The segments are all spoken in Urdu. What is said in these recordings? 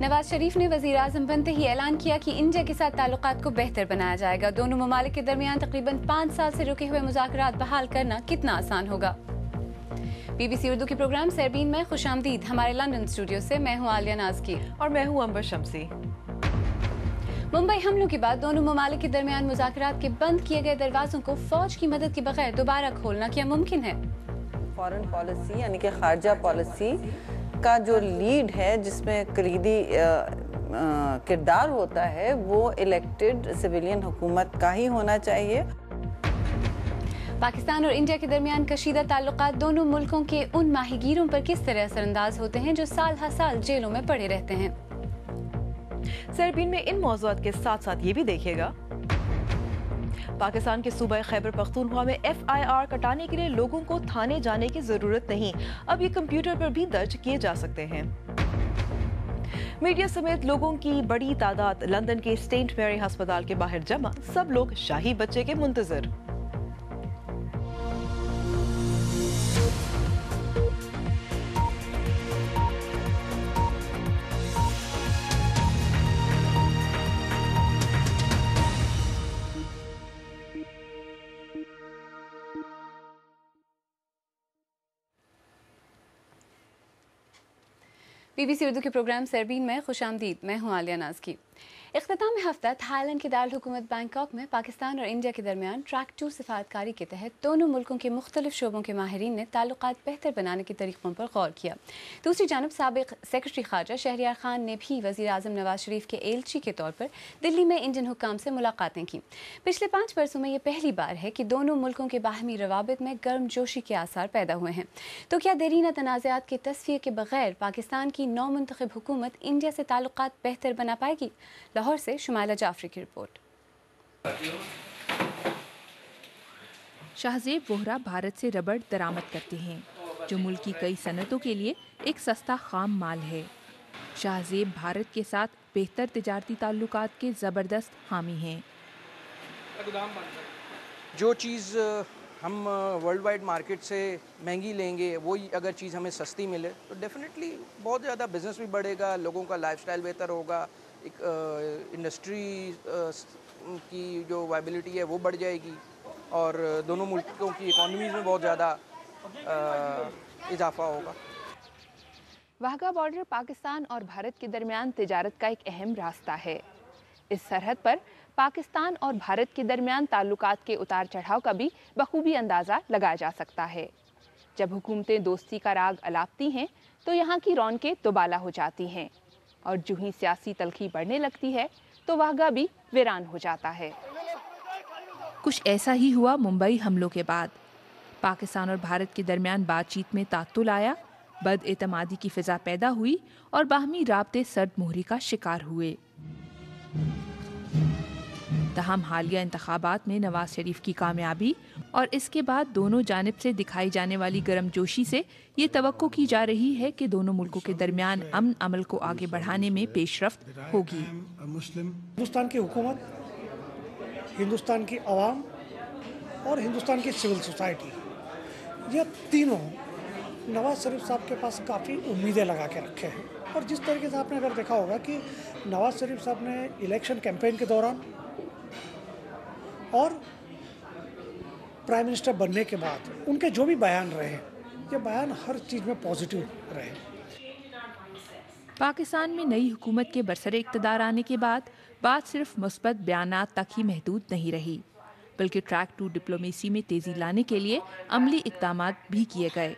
نواز شریف نے وزیر اعظم بنتے ہی اعلان کیا کہ انڈیا کے ساتھ تعلقات کو بہتر بنایا جائے گا دونوں ممالک کے درمیان تقریباً پانچ سال سے رکے ہوئے مذاکرات بحال کرنا کتنا آسان ہوگا بی بی سی اردو کے پروگرام سیربین میں خوش آمدید ہمارے لندن اسٹوڈیو سے میں ہوں عالیہ نازکی اور میں ہوں امبر شمسی ممبئی حملوں کے بعد دونوں ممالک کے درمیان مذاکرات کے بند کیے گئے دروازوں کو فوج کی مدد کے بغیر دوبارہ کھولنا کیا ممکن ہے فورن پالیسی یعنی کہ خارجہ پالیسی کا جو لیڈ ہے جس میں کردار ہوتا ہے وہ الیکٹڈ سویلین حکومت کا ہی ہونا چاہیے پاکستان اور انڈیا کے درمیان کشیدہ تعلقات دونوں ملکوں کے ان ماہی گیروں پر کس طرح اثر انداز ہوتے ہیں جو سال ہر سال جیلوں میں پڑے رہتے ہیں سربین میں ان موضوعات کے ساتھ ساتھ یہ بھی دیکھے گا پاکستان کے صوبہ خیبر پختونخوا میں ایف آئی آر کٹانے کے لیے لوگوں کو تھانے جانے کی ضرورت نہیں اب یہ کمپیوٹر پر بھی درج کیے جا سکتے ہیں میڈیا سمیت لوگوں کی بڑی تعداد لندن کے سٹینٹ میری ہسپتال کے باہر جمع سب لوگ شاہی بچے کے منتظر بی بی سی اردو کے پروگرام سیربین میں خوش آمدید میں ہوں عالیہ ناز کی اختتام ہفتہ تھائی لینڈ کی دارالحکومت بینکاک میں پاکستان اور انڈیا کے درمیان ٹریک ٹو سفارتکاری کے تحت دونوں ملکوں کے مختلف شعبوں کے ماہرین نے تعلقات بہتر بنانے کے طریقوں پر غور کیا دوسری جانب سابق سیکرٹری خارجہ شہریار خان نے بھی وزیر اعظم نواز شریف کے ایلچی کے طور پر دلی میں انڈین حکام سے ملاقاتیں کی پچھلے پانچ برسوں میں یہ پہلی بار ہے کہ دونوں ملکوں کے باہمی روابط میں گرم جوشی کے آثار پیدا ہوئے ہیں تو کیا دیرینہ تنازعات کے تصویر کے بغیر پاکستان کی نو منتخب حکومت انڈیا سے تعلقات بہتر بنا پائے گی لاہور سے شمالہ جعفری کی رپورٹ شاہزیب زیب وہرا بھارت سے ربڑ درآمد کرتے ہیں جو ملک کی کئی صنعتوں کے لیے ایک سستا خام مال ہے شاہزیب بھارت کے ساتھ بہتر تجارتی تعلقات کے زبردست حامی ہیں جو چیز ہم ورلڈ مارکیٹ سے مہنگی لیں گے وہی اگر چیز ہمیں سستی ملے تو بہت زیادہ بزنس بھی بڑھے گا لوگوں کا لائف سٹائل بہتر ہوگا انڈسٹری کی جو ہے وہ بڑھ جائے گی اور دونوں ملکوں کی میں بہت زیادہ اضافہ ہوگا واہگہ بارڈر پاکستان اور بھارت کے درمیان تجارت کا ایک اہم راستہ ہے اس سرحد پر پاکستان اور بھارت کے درمیان تعلقات کے اتار چڑھاؤ کا بھی بخوبی اندازہ لگایا جا سکتا ہے جب حکومتیں دوستی کا راگ الاپتی ہیں تو یہاں کی رونقیں دوبالا ہو جاتی ہیں اور جو ہی سیاسی تلخی بڑھنے لگتی ہے تو واہ بھی ویران ہو جاتا ہے کچھ ایسا ہی ہوا ممبئی حملوں کے بعد پاکستان اور بھارت کے درمیان بات چیت میں تعطل آیا بد اعتمادی کی فضا پیدا ہوئی اور باہمی رابطے سرد مہری کا شکار ہوئے تاہم حالیہ انتخابات میں نواز شریف کی کامیابی اور اس کے بعد دونوں جانب سے دکھائی جانے والی گرم جوشی سے یہ توقع کی جا رہی ہے کہ دونوں ملکوں کے درمیان امن عمل کو آگے بڑھانے میں پیش رفت ہوگی ہندوستان کی حکومت ہندوستان کی عوام اور ہندوستان کی سول سوسائٹی یہ تینوں نواز شریف صاحب کے پاس کافی امیدیں لگا کے رکھے ہیں اور جس طریقے سے آپ نے اگر دیکھا ہوگا کہ نواز شریف صاحب نے الیکشن کیمپین کے دوران اور پرائم منسٹر بننے کے بعد ان کے جو بھی بیان بیان رہے رہے یہ ہر چیز میں پاکستان میں نئی حکومت کے برسر اقتدار آنے کے بعد بات صرف مثبت بیانات تک ہی محدود نہیں رہی بلکہ ٹریک ٹو ڈپلومیسی میں تیزی لانے کے لیے عملی اقدامات بھی کیے گئے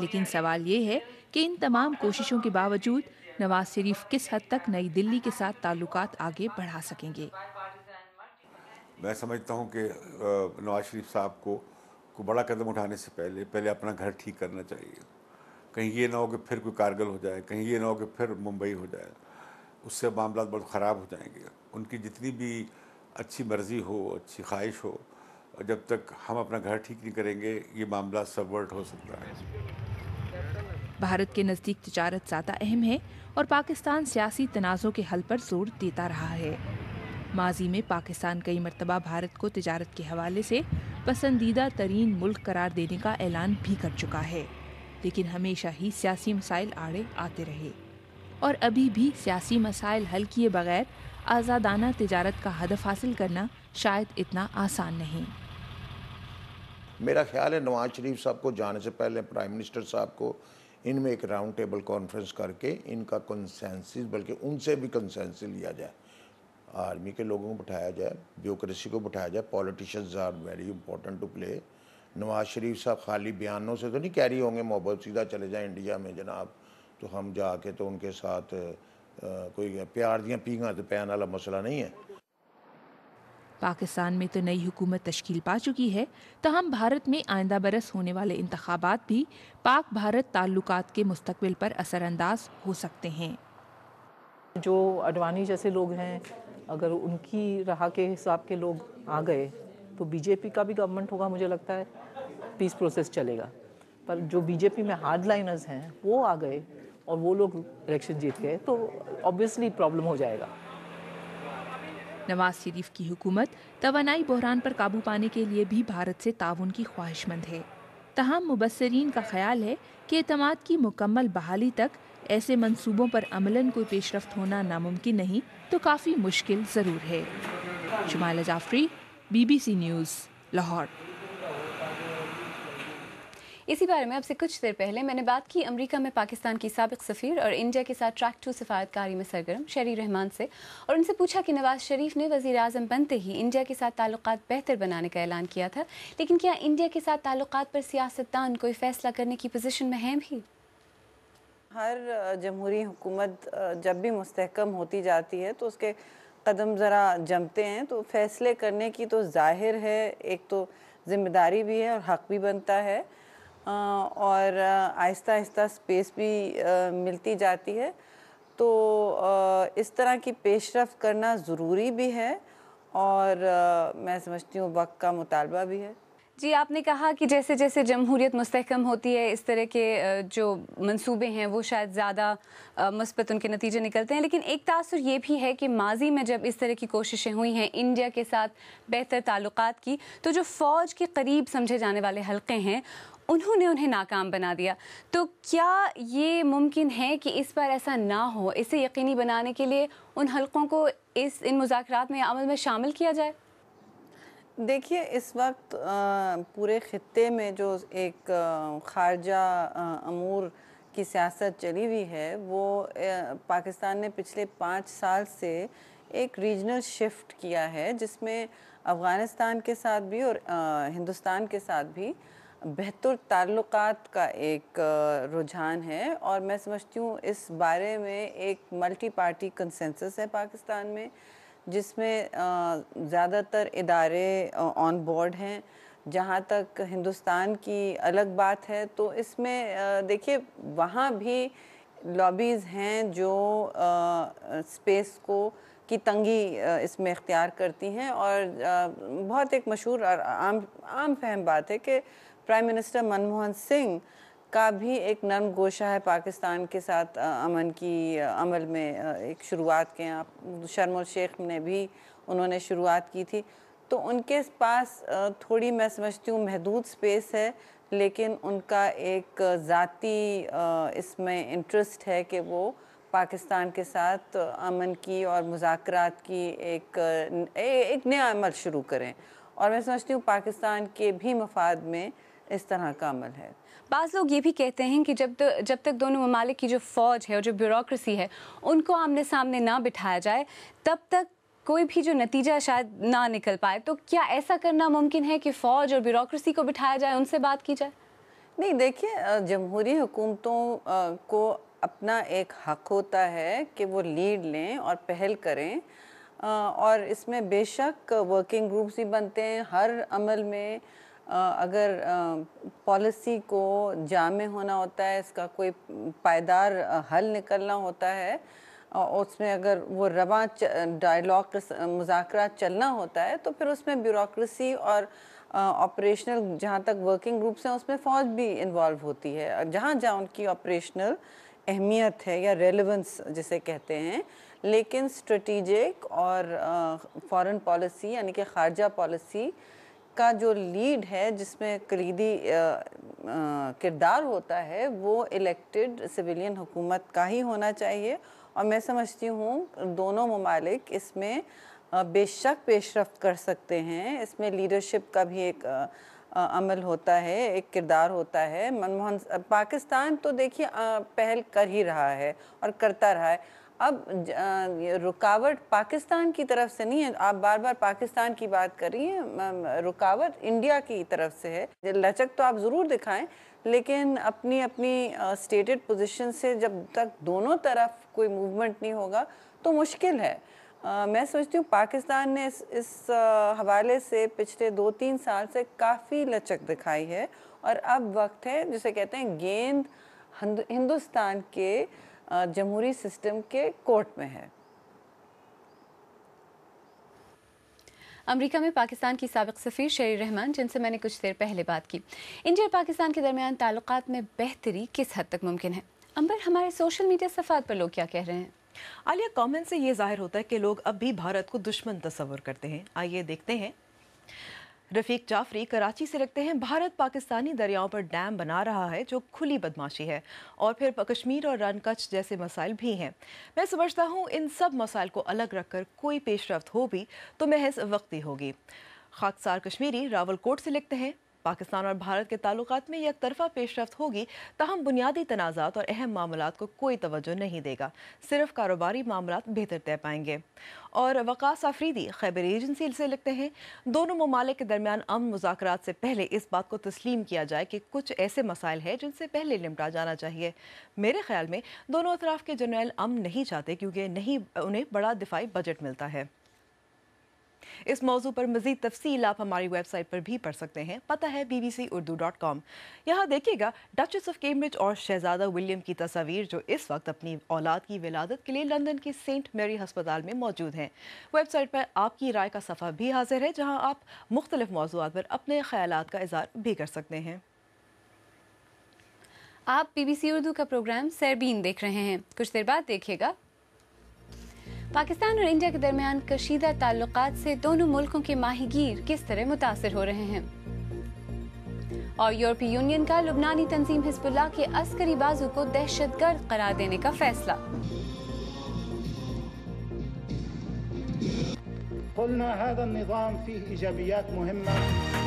لیکن سوال یہ ہے کہ ان تمام کوششوں کے باوجود نواز شریف کس حد تک نئی دلی کے ساتھ تعلقات آگے بڑھا سکیں گے میں سمجھتا ہوں کہ نواز شریف صاحب کو بڑا قدم اٹھانے سے پہلے پہلے اپنا گھر ٹھیک کرنا چاہیے کہیں یہ نہ ہو کہ پھر کوئی کارگل ہو جائے کہیں یہ نہ ہو کہ پھر ممبئی ہو جائے اس سے معاملات بہت خراب ہو جائیں گے ان کی جتنی بھی اچھی مرضی ہو اچھی خواہش ہو جب تک ہم اپنا گھر ٹھیک نہیں کریں گے یہ معاملہ سبورٹ ہو سکتا ہے بھارت کے نزدیک تجارت زیادہ اہم ہے اور پاکستان سیاسی تنازع کے حل پر زور دیتا رہا ہے ماضی میں پاکستان کئی مرتبہ بھارت کو تجارت کے حوالے سے پسندیدہ ترین ملک قرار دینے کا اعلان بھی کر چکا ہے لیکن ہمیشہ ہی سیاسی مسائل آڑے آتے رہے اور ابھی بھی سیاسی مسائل حل کیے بغیر آزادانہ تجارت کا ہدف حاصل کرنا شاید اتنا آسان نہیں میرا خیال ہے نواز شریف صاحب کو جانے سے پہلے پرائم منسٹر صاحب کو ان میں ایک راؤنڈ ٹیبل کانفرنس کر کے ان کا کنسینسس بلکہ ان سے بھی کنسینسس لیا جائے آرمی کے لوگوں کو بٹھایا جائے بیوکریسی کو بٹھایا جائے politicians are very important to play Nawaz Sharif صاحب خالی بیانوں سے تو نہیں کیری ہوں گے محبت سیدھا چلے جائیں انڈیا میں جناب تو ہم جا کے تو ان کے ساتھ کوئی پیار دیاں پیگا تو پیان والا مسئلہ نہیں ہے پاکستان میں تو نئی حکومت تشکیل پا چکی ہے تاہم بھارت میں آئندہ برس ہونے والے انتخابات بھی پاک بھارت تعلقات کے مستقبل پر اثر انداز ہو سکتے ہیں جو اڈوانی جیسے لوگ ہیں اگر ان کی رہا کے حساب کے لوگ آ گئے تو بی جے پی کا بھی گورنمنٹ ہوگا مجھے لگتا ہے پیس پروسیس چلے گا پر جو بی جے پی میں ہارڈ لائنرز ہیں وہ آ گئے اور وہ لوگ الیکشن جیت گئے تو آبویسلی پرابلم ہو جائے گا نواز شریف کی حکومت توانائی بحران پر قابو پانے کے لیے بھی بھارت سے تعاون کی خواہش مند ہے تاہم مبصرین کا خیال ہے کہ اعتماد کی مکمل بحالی تک ایسے منصوبوں پر عملاً کوئی پیش رفت ہونا ناممکن نہیں تو کافی مشکل ضرور ہے Jafri B B C news Lahore اسی بارے میں آپ سے کچھ دیر پہلے میں نے بات کی امریکہ میں پاکستان کی سابق سفیر اور انڈیا کے ساتھ ٹریک ٹو سفارت کاری میں سرگرم شریح رحمان سے اور ان سے پوچھا کہ نواز شریف نے وزیر اعظم بنتے ہی انڈیا کے ساتھ تعلقات بہتر بنانے کا اعلان کیا تھا لیکن کیا انڈیا کے ساتھ تعلقات پر سیاستدان کوئی فیصلہ کرنے کی پوزیشن میں ہیں بھی ہر جمہوری حکومت جب بھی مستحکم ہوتی جاتی ہے تو اس کے قدم ذرا جمتے ہیں تو فیصلے کرنے کی تو ظاہر ہے ایک تو ذمہ داری بھی ہے اور حق بھی بنتا ہے اور آہستہ آہستہ سپیس بھی ملتی جاتی ہے تو اس طرح کی پیش رفت کرنا ضروری بھی ہے اور میں سمجھتی ہوں وقت کا مطالبہ بھی ہے جی آپ نے کہا کہ جیسے جیسے جمہوریت مستحکم ہوتی ہے اس طرح کے جو منصوبے ہیں وہ شاید زیادہ مثبت ان کے نتیجے نکلتے ہیں لیکن ایک تاثر یہ بھی ہے کہ ماضی میں جب اس طرح کی کوششیں ہوئی ہیں انڈیا کے ساتھ بہتر تعلقات کی تو جو فوج کے قریب سمجھے جانے والے حلقے ہیں انہوں نے انہیں ناکام بنا دیا تو کیا یہ ممکن ہے کہ اس پر ایسا نہ ہو اسے یقینی بنانے کے لیے ان حلقوں کو اس ان مذاکرات میں عمل میں شامل کیا جائے دیکھیے اس وقت پورے خطے میں جو ایک خارجہ امور کی سیاست چلی ہوئی ہے وہ پاکستان نے پچھلے پانچ سال سے ایک ریجنل شفٹ کیا ہے جس میں افغانستان کے ساتھ بھی اور ہندوستان کے ساتھ بھی بہتر تعلقات کا ایک رجحان ہے اور میں سمجھتی ہوں اس بارے میں ایک ملٹی پارٹی کنسنسس ہے پاکستان میں جس میں زیادہ تر ادارے آن بورڈ ہیں جہاں تک ہندوستان کی الگ بات ہے تو اس میں دیکھیے وہاں بھی لابیز ہیں جو سپیس کو کی تنگی اس میں اختیار کرتی ہیں اور بہت ایک مشہور اور عام عام فہم بات ہے کہ پرائم منسٹر منموہن سنگھ کا بھی ایک نرم گوشہ ہے پاکستان کے ساتھ امن کی عمل میں ایک شروعات کے شرم الشیخ نے بھی انہوں نے شروعات کی تھی تو ان کے پاس تھوڑی میں سمجھتی ہوں محدود سپیس ہے لیکن ان کا ایک ذاتی اس میں انٹرسٹ ہے کہ وہ پاکستان کے ساتھ امن کی اور مذاکرات کی ایک ایک نیا عمل شروع کریں اور میں سمجھتی ہوں پاکستان کے بھی مفاد میں اس طرح کا عمل ہے بعض لوگ یہ بھی کہتے ہیں کہ جب جب تک دونوں ممالک کی جو فوج ہے اور جو بیوروکریسی ہے ان کو آمنے سامنے نہ بٹھایا جائے تب تک کوئی بھی جو نتیجہ شاید نہ نکل پائے تو کیا ایسا کرنا ممکن ہے کہ فوج اور بیوروکریسی کو بٹھایا جائے ان سے بات کی جائے نہیں دیکھیے جمہوری حکومتوں کو اپنا ایک حق ہوتا ہے کہ وہ لیڈ لیں اور پہل کریں اور اس میں بے شک ورکنگ گروپس بھی بنتے ہیں ہر عمل میں اگر پالیسی کو جامع ہونا ہوتا ہے اس کا کوئی پائیدار حل نکلنا ہوتا ہے اس میں اگر وہ رواں ڈائیلاگس مذاکرات چلنا ہوتا ہے تو پھر اس میں بیوروکریسی اور آپریشنل جہاں تک ورکنگ گروپس ہیں اس میں فوج بھی انوالو ہوتی ہے جہاں جہاں ان کی آپریشنل اہمیت ہے یا ریلیونس جسے کہتے ہیں لیکن اسٹریٹیجک اور فارن پالیسی یعنی کہ خارجہ پالیسی کا جو لیڈ ہے جس میں کلیدی کردار ہوتا ہے وہ الیکٹڈ سویلین حکومت کا ہی ہونا چاہیے اور میں سمجھتی ہوں دونوں ممالک اس میں بے شک پیش رفت کر سکتے ہیں اس میں لیڈرشپ کا بھی ایک عمل ہوتا ہے ایک کردار ہوتا ہے منموہن پاکستان تو دیکھیے پہل کر ہی رہا ہے اور کرتا رہا ہے اب رکاوٹ پاکستان کی طرف سے نہیں ہے آپ بار بار پاکستان کی بات کر رہی ہیں رکاوٹ انڈیا کی طرف سے ہے لچک تو آپ ضرور دکھائیں لیکن اپنی اپنی سٹیٹڈ پوزیشن سے جب تک دونوں طرف کوئی موومنٹ نہیں ہوگا تو مشکل ہے میں سوچتی ہوں پاکستان نے اس اس حوالے سے پچھلے دو تین سال سے کافی لچک دکھائی ہے اور اب وقت ہے جسے کہتے ہیں گیند ہندوستان کے جمہوری سسٹم کے کورٹ میں ہے امریکہ میں پاکستان کی سابق سفیر شیر رحمان جن سے میں نے کچھ دیر پہلے بات کی انڈیا اور پاکستان کے درمیان تعلقات میں بہتری کس حد تک ممکن ہے امبر ہمارے سوشل میڈیا صفحات پر لوگ کیا کہہ رہے ہیں عالیہ کامن سے یہ ظاہر ہوتا ہے کہ لوگ اب بھی بھارت کو دشمن تصور کرتے ہیں آئیے دیکھتے ہیں رفیق جعفری کراچی سے رکھتے ہیں بھارت پاکستانی دریاؤں پر ڈیم بنا رہا ہے جو کھلی بدماشی ہے اور پھر کشمیر اور کچھ جیسے مسائل بھی ہیں میں سمجھتا ہوں ان سب مسائل کو الگ رکھ کر کوئی پیش رفت ہو بھی تو محض وقتی ہوگی خاکسار کشمیری راول کوٹ سے لکھتے ہیں پاکستان اور بھارت کے تعلقات میں یک طرفہ پیش رفت ہوگی تاہم بنیادی تنازعات اور اہم معاملات کو کوئی توجہ نہیں دے گا صرف کاروباری معاملات بہتر طے پائیں گے اور وقاس آفریدی خیبر ایجنسی سے لکھتے ہیں دونوں ممالک کے درمیان امن مذاکرات سے پہلے اس بات کو تسلیم کیا جائے کہ کچھ ایسے مسائل ہیں جن سے پہلے نمٹا جانا چاہیے میرے خیال میں دونوں اطراف کے جنرل امن نہیں چاہتے کیونکہ نہیں انہیں بڑا دفاعی بجٹ ملتا ہے اس موضوع پر مزید تفصیل آپ ہماری ویب سائٹ پر بھی پڑھ سکتے ہیں پتہ ہے B B C Urdu dot com یہاں دیکھیے گا ڈچس آف کیمبرج اور شہزادہ ولیم کی تصاویر جو اس وقت اپنی اولاد کی ولادت کے لیے لندن کے سینٹ میری ہسپتال میں موجود ہیں ویب سائٹ پر آپ کی رائے کا صفحہ بھی حاضر ہے جہاں آپ مختلف موضوعات پر اپنے خیالات کا اظہار بھی کر سکتے ہیں آپ بی بی سی اردو کا پروگرام سیربین دیکھ رہے ہیں کچھ دیر بعد دیکھیے گا پاکستان اور انڈیا کے درمیان کشیدہ تعلقات سے دونوں ملکوں کے ماہی گیر کس طرح متاثر ہو رہے ہیں اور یورپی یونین کا لبنانی تنظیم حزب اللہ کے عسکری بازو کو دہشت گرد قرار دینے کا فیصلہ قلنا هذا النظام فیه